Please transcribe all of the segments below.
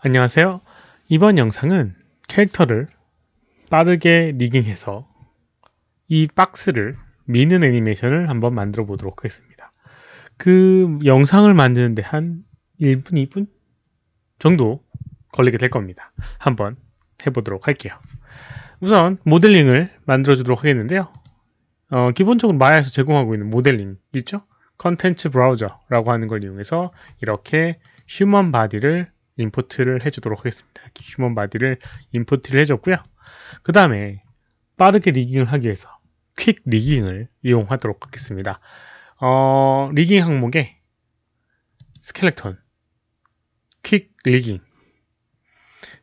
안녕하세요. 이번 영상은 캐릭터를 빠르게 리깅해서 이 박스를 미는 애니메이션을 한번 만들어 보도록 하겠습니다. 그 영상을 만드는데 한 1분, 2분 정도 걸리게 될 겁니다. 한번 해보도록 할게요. 우선 모델링을 만들어 주도록 하겠는데요. 어, 기본적으로 마야에서 제공하고 있는 모델링 있죠? 컨텐츠 브라우저라고 하는 걸 이용해서 이렇게 휴먼 바디를 임포트를 해주도록 하겠습니다. 휴먼 바디를 임포트를 해줬고요. 그 다음에 빠르게 리깅을 하기 위해서 퀵 리깅을 이용하도록 하겠습니다. 어, 리깅 항목에 스켈렉톤퀵 리깅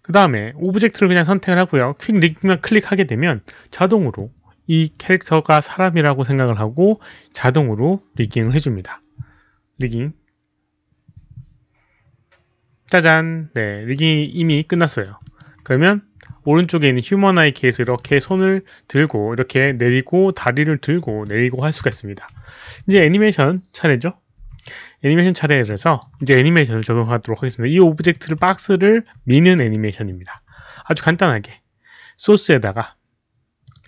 그 다음에 오브젝트를 그냥 선택을 하고요. 퀵 리깅만 클릭하게 되면 자동으로 이 캐릭터가 사람이라고 생각을 하고 자동으로 리깅을 해줍니다. 리깅 짜잔 네 이게 이미 끝났어요 그러면 오른쪽에 있는 휴먼 아이 케이스 이렇게 손을 들고 이렇게 내리고 다리를 들고 내리고 할 수가 있습니다 이제 애니메이션 차례죠 애니메이션 차례에서 이제 애니메이션을 적용하도록 하겠습니다 이 오브젝트를 박스를 미는 애니메이션입니다 아주 간단하게 소스에다가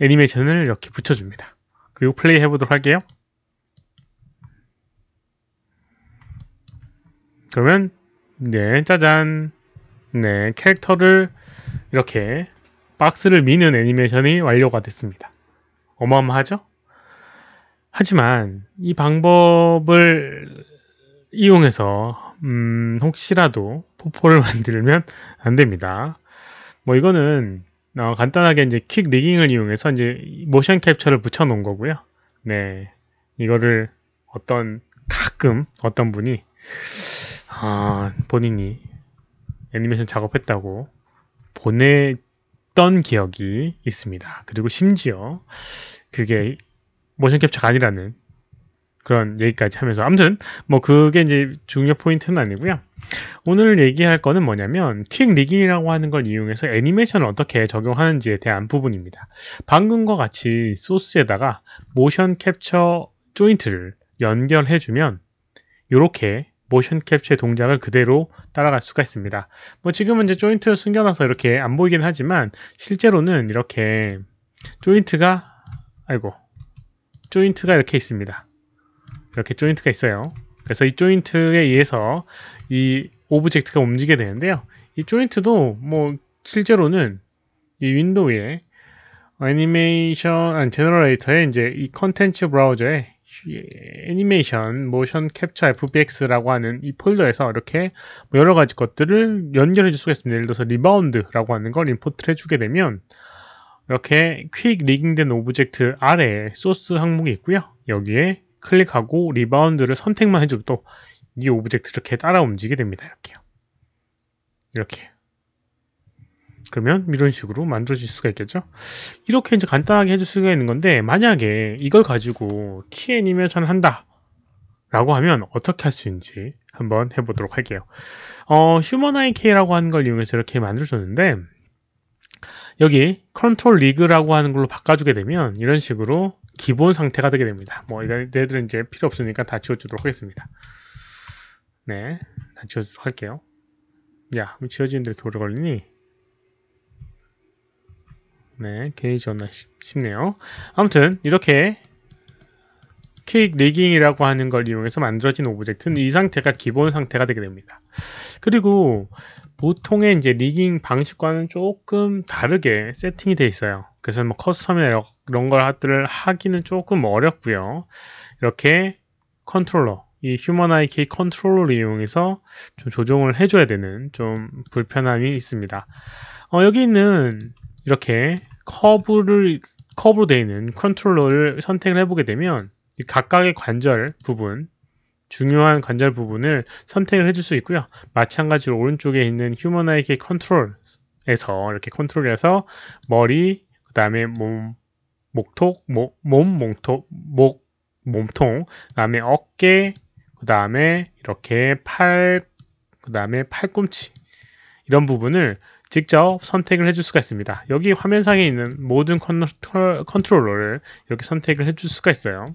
애니메이션을 이렇게 붙여줍니다 그리고 플레이 해보도록 할게요 그러면 네, 짜잔. 네, 캐릭터를 이렇게 박스를 미는 애니메이션이 완료가 됐습니다. 어마어마하죠? 하지만 이 방법을 이용해서 음, 혹시라도 포포를 만들면 안 됩니다. 뭐 이거는 어, 간단하게 이제 퀵 리깅을 이용해서 이제 모션 캡처를 붙여 놓은 거고요. 네. 이거를 어떤 가끔 어떤 분이 어, 본인이 애니메이션 작업했다고 보냈던 기억이 있습니다. 그리고 심지어 그게 모션 캡처가 아니라는 그런 얘기까지 하면서 아무튼 뭐 그게 이제 중요 포인트는 아니고요. 오늘 얘기할 거는 뭐냐면 퀵 리깅이라고 하는 걸 이용해서 애니메이션을 어떻게 적용하는지에 대한 부분입니다. 방금과 같이 소스에다가 모션 캡처 조인트를 연결해주면 이렇게 모션 캡처 의 동작을 그대로 따라갈 수가 있습니다. 뭐 지금은 이제 조인트를 숨겨놔서 이렇게 안 보이긴 하지만 실제로는 이렇게 조인트가 아이고 조인트가 이렇게 있습니다. 이렇게 조인트가 있어요. 그래서 이 조인트에 의해서 이 오브젝트가 움직이게 되는데요. 이 조인트도 뭐 실제로는 이 윈도우에 애니메이션 제너레이터에 이제 이 컨텐츠 브라우저에 예, 애니메이션 모션 캡처 FBX라고 하는 이 폴더에서 이렇게 뭐 여러 가지 것들을 연결해 줄 수가 있습니다. 예를 들어서 리바운드라고 하는 걸 임포트를 해주게 되면 이렇게 퀵 리깅된 오브젝트 아래에 소스 항목이 있고요. 여기에 클릭하고 리바운드를 선택만 해줘도 이 오브젝트 이렇게 따라 움직이게 됩니다. 이렇게요. 이렇게 그러면 이런 식으로 만들어질 수가 있겠죠 이렇게 이제 간단하게 해줄 수가 있는 건데 만약에 이걸 가지고 키 애니메이션을 한다 라고 하면 어떻게 할 수 있는지 한번 해보도록 할게요 어, 휴먼 IK라고 하는 걸 이용해서 이렇게 만들어줬는데 여기 컨트롤 리그라고 하는 걸로 바꿔주게 되면 이런 식으로 기본 상태가 되게 됩니다 뭐 얘들은 이제 필요 없으니까 다 지워주도록 하겠습니다 네다 지워주도록 할게요 야 지워지는데 이렇게 오래 걸리니 네, 게이지였나 싶네요. 아무튼 이렇게 케이크 리깅이라고 하는 걸 이용해서 만들어진 오브젝트는 이 상태가 기본 상태가 되게 됩니다. 그리고 보통의 이제 리깅 방식과는 조금 다르게 세팅이 돼 있어요. 그래서 뭐 커스텀이나 이런 걸들을 하기는 조금 어렵고요. 이렇게 컨트롤러, 이 휴먼 아이 케이 컨트롤러를 이용해서 좀 조정을 해줘야 되는 좀 불편함이 있습니다. 어, 여기 있는 이렇게 커브를 커브로 되어 있는 컨트롤러를 선택을 해보게 되면 각각의 관절 부분 중요한 관절 부분을 선택을 해 줄 수 있고요. 마찬가지로 오른쪽에 있는 휴머나이키 컨트롤에서 이렇게 컨트롤해서 머리, 그 다음에 몸, 목톡, 목, 몸, 목톡, 목, 몸통, 그 다음에 어깨, 그 다음에 이렇게 팔, 그 다음에 팔꿈치 이런 부분을 직접 선택을 해줄 수가 있습니다. 여기 화면상에 있는 모든 컨트롤러를 이렇게 선택을 해줄 수가 있어요.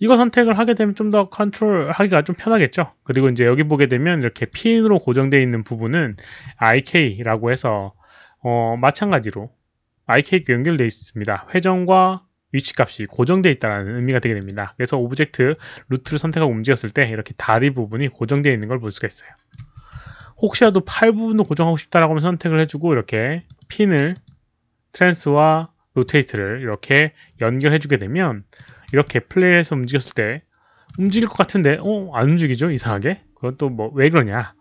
이거 선택을 하게 되면 좀 더 컨트롤 하기가 좀 편하겠죠 그리고 이제 여기 보게 되면 이렇게 핀으로 고정되어 있는 부분은 IK라고 해서 어, 마찬가지로 IK 연결되어 있습니다 회전과 위치값이 고정되어 있다는 의미가 되게 됩니다 그래서 오브젝트 루트를 선택하고 움직였을 때 이렇게 다리 부분이 고정되어 있는 걸 볼 수가 있어요 혹시라도 팔 부분도 고정하고 싶다라고 하면 선택을 해주고 이렇게 핀을 트랜스와 로테이트를 이렇게 연결해 주게 되면 이렇게 플레이해서 움직였을 때 움직일 것 같은데 어? 안 움직이죠? 이상하게? 그것도 뭐 왜 그러냐?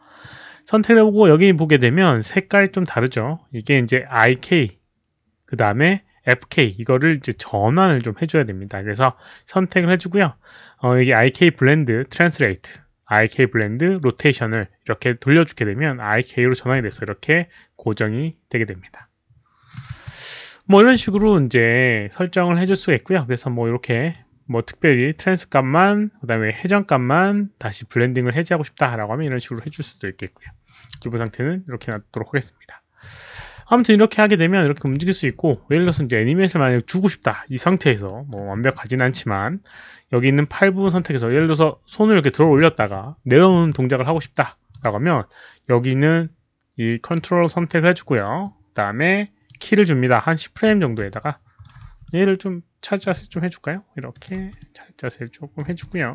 선택해보고 여기 보게 되면 색깔이 좀 다르죠? 이게 이제 IK 그 다음에 FK 이거를 이제 전환을 좀 해줘야 됩니다. 그래서 선택을 해주고요. 어, 여기 IK 블렌드 트랜스레이트 IK 블렌드 로테이션을 이렇게 돌려주게 되면 IK로 전환이 돼서 이렇게 고정이 되게 됩니다. 뭐 이런 식으로 이제 설정을 해줄 수가 있고요. 그래서 뭐 이렇게 뭐 특별히 트랜스 값만 그다음에 회전 값만 다시 블렌딩을 해제하고 싶다라고 하면 이런 식으로 해줄 수도 있겠고요. 기본 상태는 이렇게 놔두도록 하겠습니다. 아무튼 이렇게 하게 되면 이렇게 움직일 수 있고 예를 들어서 이제 애니메이션을 만약에 주고 싶다 이 상태에서 뭐 완벽하진 않지만 여기 있는 팔 부분 선택에서 예를 들어서 손을 이렇게 들어 올렸다가 내려오는 동작을 하고 싶다 라고 하면 여기는 이 컨트롤 선택을 해주고요 그 다음에 키를 줍니다 한 10프레임 정도에다가 얘를 좀 차자세 좀 해줄까요? 이렇게 차자세를 조금 해주고요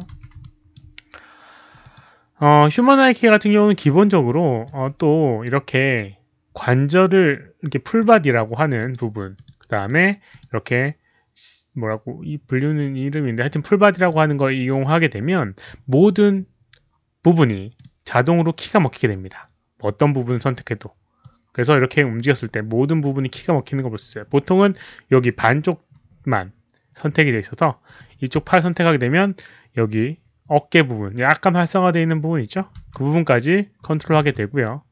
어, 휴먼 아이키 같은 경우는 기본적으로 어, 또 이렇게 관절을 이렇게 풀바디라고 하는 부분 그 다음에 이렇게 뭐라고 이 분류는 이름인데 하여튼 풀바디라고 하는 걸 이용하게 되면 모든 부분이 자동으로 키가 먹히게 됩니다 어떤 부분을 선택해도 그래서 이렇게 움직였을 때 모든 부분이 키가 먹히는 걸 볼 수 있어요 보통은 여기 반쪽만 선택이 되어 있어서 이쪽 팔 선택하게 되면 여기 어깨 부분 약간 활성화되어 있는 부분 있죠 그 부분까지 컨트롤하게 되고요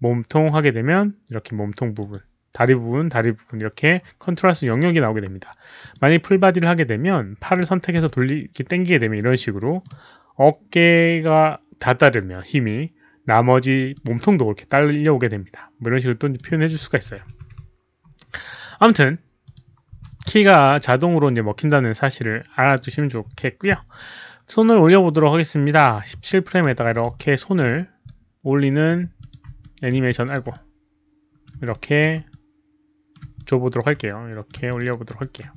몸통 하게 되면 이렇게 몸통 부분 다리 부분, 다리 부분 이렇게 컨트롤할수 영역이 나오게 됩니다. 만약 풀바디를 하게 되면 팔을 선택해서 돌리게 당기게 되면 이런 식으로 어깨가 다다르면 힘이 나머지 몸통도 이렇게 딸려오게 됩니다. 뭐 이런 식으로 또 표현해 줄 수가 있어요. 아무튼 키가 자동으로 이제 먹힌다는 사실을 알아두시면 좋겠고요. 손을 올려보도록 하겠습니다. 17프레임에다가 이렇게 손을 올리는 애니메이션 알고 이렇게 줘보도록 할게요 이렇게 올려보도록 할게요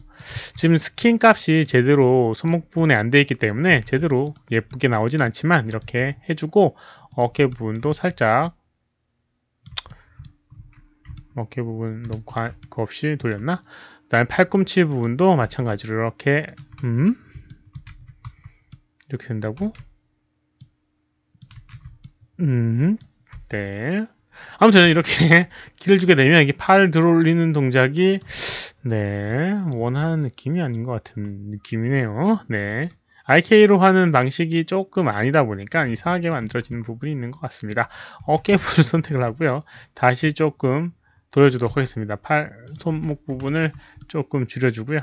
지금 스킨 값이 제대로 손목분에 안 돼 있기 때문에 제대로 예쁘게 나오진 않지만 이렇게 해주고 어깨 부분도 살짝 어깨 부분 너무 과, 그 없이 돌렸나? 그 다음에 팔꿈치 부분도 마찬가지로 이렇게 음 이렇게 된다고? 음 네. 아무튼 이렇게 길을 주게 되면 이게 팔 들어올리는 동작이 네 원하는 느낌이 아닌 것 같은 느낌이네요. 네. IK로 하는 방식이 조금 아니다 보니까 이상하게 만들어지는 부분이 있는 것 같습니다. 어깨 부를 선택을 하고요. 다시 조금 돌려주도록 하겠습니다. 팔, 손목 부분을 조금 줄여주고요.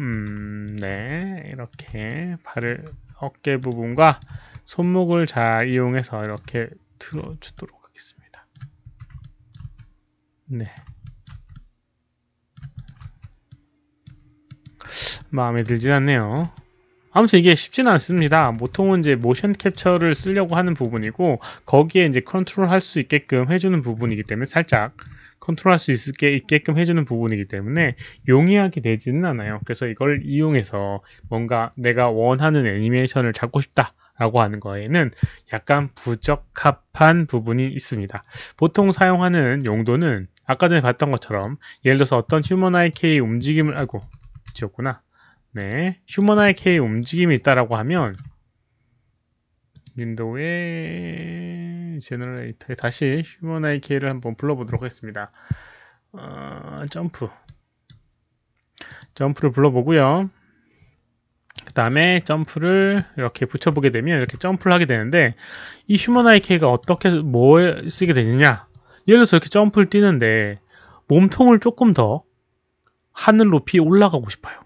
음, 네. 이렇게 팔을, 어깨 부분과 손목을 잘 이용해서 이렇게 들어주도록 하겠습니다. 네. 마음에 들진 않네요. 아무튼 이게 쉽진 않습니다. 보통은 이제 모션 캡처를 쓰려고 하는 부분이고 거기에 이제 컨트롤 할 수 있게끔 해주는 부분이기 때문에 살짝 컨트롤할 수 있게 있게끔 해주는 부분이기 때문에 용이하게 되지는 않아요. 그래서 이걸 이용해서 뭔가 내가 원하는 애니메이션을 잡고 싶다. 라고 하는 거에는 약간 부적합한 부분이 있습니다. 보통 사용하는 용도는 아까 전에 봤던 것처럼 예를 들어서 어떤 휴머나이 K의 움직임을 아고 지웠구나. 네, 휴머나이 K의 움직임이 있다라고 하면 윈도우에 제너레이터에 다시 휴먼나이케를 한번 불러보도록 하겠습니다. 어, 점프 점프를 불러보고요. 그 다음에 점프를 이렇게 붙여보게 되면 이렇게 점프를 하게 되는데 이휴먼나이케가 어떻게 뭘 쓰게 되느냐 예를 들어서 이렇게 점프를 뛰는데 몸통을 조금 더 하늘 높이 올라가고 싶어요.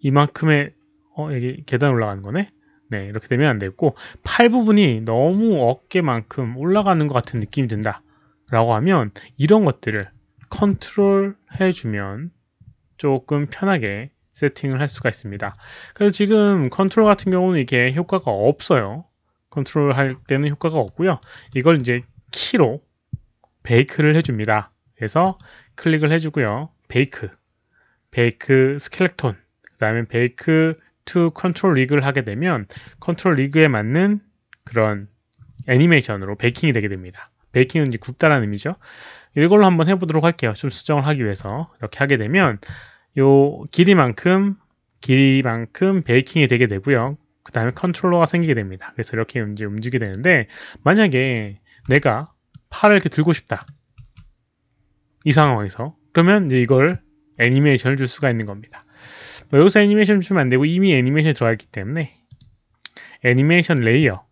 이만큼의 어 여기 계단 올라가는 거네. 네, 이렇게 되면 안 되고 팔 부분이 너무 어깨만큼 올라가는 것 같은 느낌이 든다. 라고 하면 이런 것들을 컨트롤 해주면 조금 편하게 세팅을 할 수가 있습니다. 그래서 지금 컨트롤 같은 경우는 이게 효과가 없어요. 컨트롤 할 때는 효과가 없고요. 이걸 이제 키로 베이크를 해줍니다. 그래서 클릭을 해주고요. 베이크, 베이크 스켈렉톤그 다음에 베이크 투 컨트롤 리그를 하게 되면 컨트롤 리그에 맞는 그런 애니메이션으로 베이킹이 되게 됩니다. 베이킹은 이제 굽다라는 의미죠. 이걸로 한번 해보도록 할게요. 좀 수정을 하기 위해서 이렇게 하게 되면 요 길이만큼 길이만큼 베이킹이 되게 되고요. 그 다음에 컨트롤러가 생기게 됩니다. 그래서 이렇게 이제 움직이게 되는데 만약에 내가 팔을 이렇게 들고 싶다. 이 상황에서 그러면 이제 이걸 애니메이션을 줄 수가 있는 겁니다. 뭐 여기서 애니메이션 주면 안되고 이미 애니메이션이 들어있기 때문에 애니메이션 레이어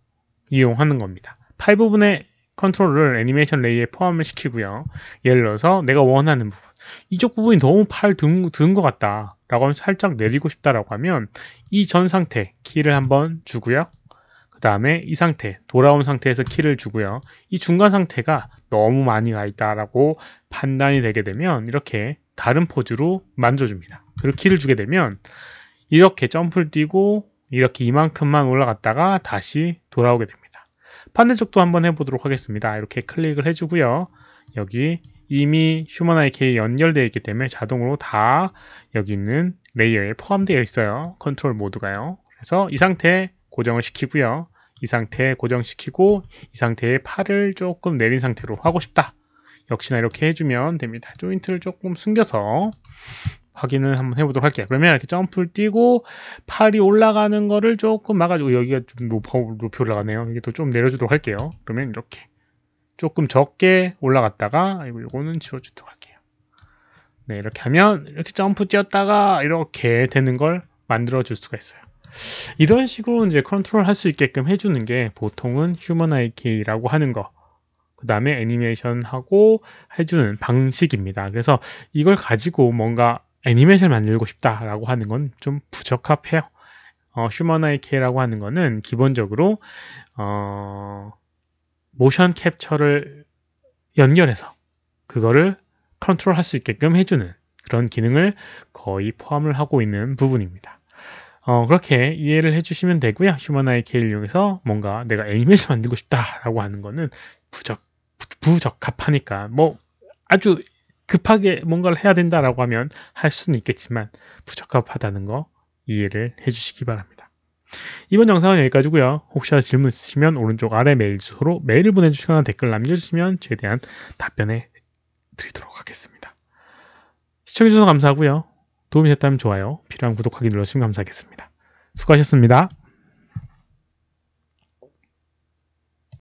이용하는 겁니다. 파일 부분의 컨트롤을 애니메이션 레이에 포함을 시키고요. 예를 들어서 내가 원하는 부분 이쪽 부분이 너무 팔 든 것 같다 라고 하면 살짝 내리고 싶다라고 하면 이 전 상태 키를 한번 주고요. 그 다음에 이 상태 돌아온 상태에서 키를 주고요. 이 중간 상태가 너무 많이 가 있다라고 판단이 되게 되면 이렇게 다른 포즈로 만져줍니다. 그리고 키를 주게 되면 이렇게 점프를 뛰고 이렇게 이만큼만 올라갔다가 다시 돌아오게 됩니다. 반대쪽도 한번 해보도록 하겠습니다. 이렇게 클릭을 해주고요. 여기 이미 휴먼 IK에 연결되어 있기 때문에 자동으로 다 여기 있는 레이어에 포함되어 있어요. 컨트롤 모드가요. 그래서 이 상태 고정을 시키고요. 이 상태 고정시키고 이 상태에 팔을 조금 내린 상태로 하고 싶다. 역시나 이렇게 해주면 됩니다. 조인트를 조금 숨겨서 확인을 한번 해보도록 할게요. 그러면 이렇게 점프를 뛰고 팔이 올라가는 거를 조금 막아주고 여기가 좀 높아, 높이 올라가네요. 이게 또 좀 내려주도록 할게요. 그러면 이렇게 조금 적게 올라갔다가 이거 는 지워주도록 할게요. 네 이렇게 하면 이렇게 점프 뛰었다가 이렇게 되는 걸 만들어 줄 수가 있어요. 이런 식으로 이제 컨트롤 할 수 있게끔 해주는 게 보통은 휴먼 아이키라고 하는 거. 그 다음에 애니메이션하고 해주는 방식입니다. 그래서 이걸 가지고 뭔가 애니메이션을 만들고 싶다라고 하는 건 좀 부적합해요. 어, 휴머나이케라고 하는 거는 기본적으로 어, 모션 캡처를 연결해서 그거를 컨트롤할 수 있게끔 해주는 그런 기능을 거의 포함을 하고 있는 부분입니다. 어, 그렇게 이해를 해주시면 되고요. 휴머나이케를 이용해서 뭔가 내가 애니메이션 만들고 싶다라고 하는 거는 부적 부적합하니까 뭐 아주 급하게 뭔가를 해야 된다라고 하면 할 수는 있겠지만 부적합하다는 거 이해를 해주시기 바랍니다. 이번 영상은 여기까지고요. 혹시나 질문 있으시면 오른쪽 아래 메일 주소로 메일을 보내주시거나 댓글 남겨주시면 최대한 답변해 드리도록 하겠습니다. 시청해주셔서 감사하고요. 도움이 됐다면 좋아요, 필요한 구독하기 눌러주시면 감사하겠습니다. 수고하셨습니다.